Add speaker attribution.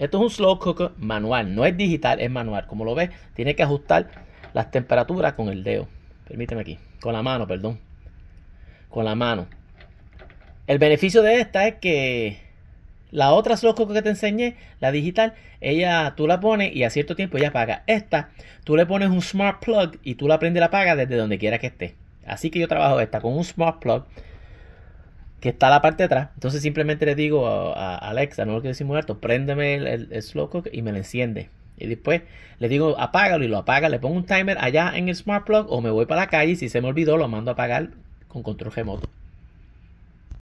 Speaker 1: Esto es un slow cooker manual, no es digital, es manual. Como lo ves, tiene que ajustar las temperaturas con el dedo. Permíteme aquí, con la mano, perdón. Con la mano. El beneficio de esta es que la otra slow cooker que te enseñé, la digital, ella tú la pones y a cierto tiempo ella apaga. Esta, tú le pones un smart plug y tú la prendes y la paga desde donde quiera que esté. Así que yo trabajo esta con un smart plug que está la parte de atrás. Entonces simplemente le digo a, Alexa, no lo quiero decir muerto préndeme el, el, slow y me lo enciende. Y después le digo apágalo y lo apaga. Le pongo un timer allá en el smart plug o me voy para la calle y si se me olvidó lo mando a apagar con control remoto.